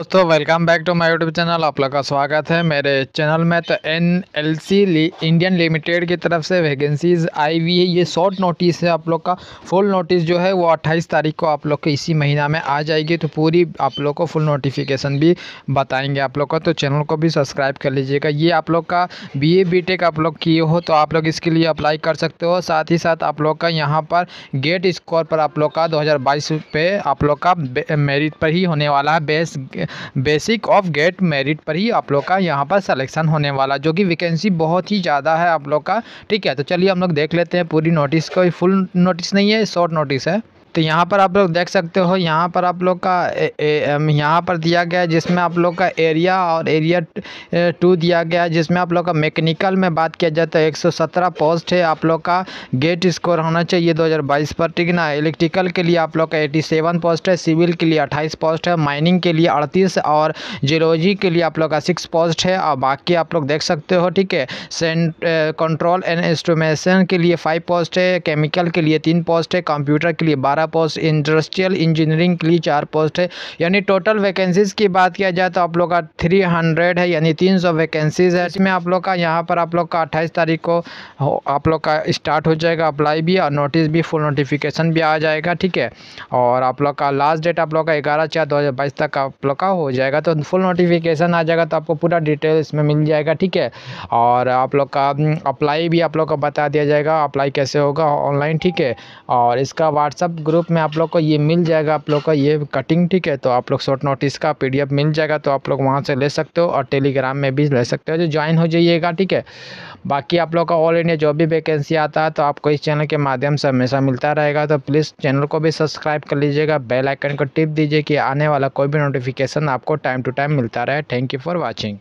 दोस्तों welcome back to my YouTube channel आप लोग का स्वागत है मेरे चैनल में तो N L C Indian limited की तरफ से वैकेंसीज़ आई हुई है ये शॉर्ट नोटिस है आप लोग का फुल नोटिस जो है वो 28 तारीख को आप लोग के इसी महीना में आ जाएगी तो पूरी आप लोग को फुल नोटिफिकेशन भी बताएंगे आप लोग का तो चैनल को भी सब्सक्राइब कर लीजिएगा ये आप लोग का बी ए बी टेक आप लोग किए हो तो आप लोग इसके लिए अप्लाई कर सकते हो साथ ही साथ आप लोग का यहाँ पर गेट स्कोर पर आप लोग का दो पे आप लोग का मेरिट पर ही होने वाला है best basic of GATE merit पर ही आप लोग का यहाँ पर सलेक्शन होने वाला जो कि वैकेंसी बहुत ही ज़्यादा है आप लोग का ठीक है तो चलिए हम लोग देख लेते हैं पूरी नोटिस कोई फुल नोटिस नहीं है शॉर्ट नोटिस है तो यहाँ पर आप लोग देख सकते हो यहाँ पर आप लोग का यहाँ पर दिया गया है जिसमें आप लोग का एरिया और एरिया टू दिया गया है जिसमें आप लोग का मैकेनिकल में बात किया जाए तो 117 पोस्ट है आप लोग का गेट स्कोर होना चाहिए 2022 पर ठीक ना इलेक्ट्रिकल के लिए आप लोग का 87 पोस्ट है सिविल के लिए 28 पोस्ट है माइनिंग के लिए अड़तीस और जियोलॉजी के लिए आप लोग का सिक्स पोस्ट है और बाकी आप लोग देख सकते हो ठीक है कंट्रोल एंड इंस्ट्रोमेशन के लिए फाइव पोस्ट है केमिकल के लिए तीन पोस्ट है कंप्यूटर के लिए बारह बारह पोस्ट इंडस्ट्रियल इंजीनियरिंग के लिए चार पोस्ट है यानी टोटल वैकेंसीज़ की बात किया जाए तो आप लोग का थ्री हंड्रेड है यानी तीन सौ वैकेंसीज़ है इसमें आप लोग का यहाँ पर आप लोग का अट्ठाईस तारीख को आप लोग का स्टार्ट हो जाएगा अप्लाई भी और नोटिस भी फुल नोटिफिकेशन भी आ जाएगा ठीक है और आप लोग का लास्ट डेट आप लोग का ग्यारह चार दो हज़ार बाईस तक आप लोग का हो जाएगा तो फुल नोटिफिकेशन आ जाएगा तो आपको पूरा डिटेल इसमें मिल जाएगा ठीक है और आप लोग का अप्लाई हम्म, भी आप लोग को बता दिया जाएगा अप्लाई कैसे होगा ऑनलाइन ठीक है और इसका व्हाट्सअप ग्रुप में आप लोग को ये मिल जाएगा आप लोग का ये कटिंग ठीक है तो आप लोग शॉर्ट नोटिस का पी मिल जाएगा तो आप लोग वहाँ से ले सकते हो और टेलीग्राम में भी ले सकते हो जो ज्वाइन हो जाइएगा ठीक है बाकी आप लोग का ऑल इंडिया जो भी वैकेंसी आता है तो आपको इस चैनल के माध्यम से हमेशा मिलता रहेगा तो प्लीज़ चैनल को भी सब्सक्राइब कर लीजिएगा बेल आइकन को टिप दीजिए कि आने वाला कोई भी नोटिफिकेशन आपको टाइम टू टाइम मिलता रहे थैंक यू फॉर वॉचिंग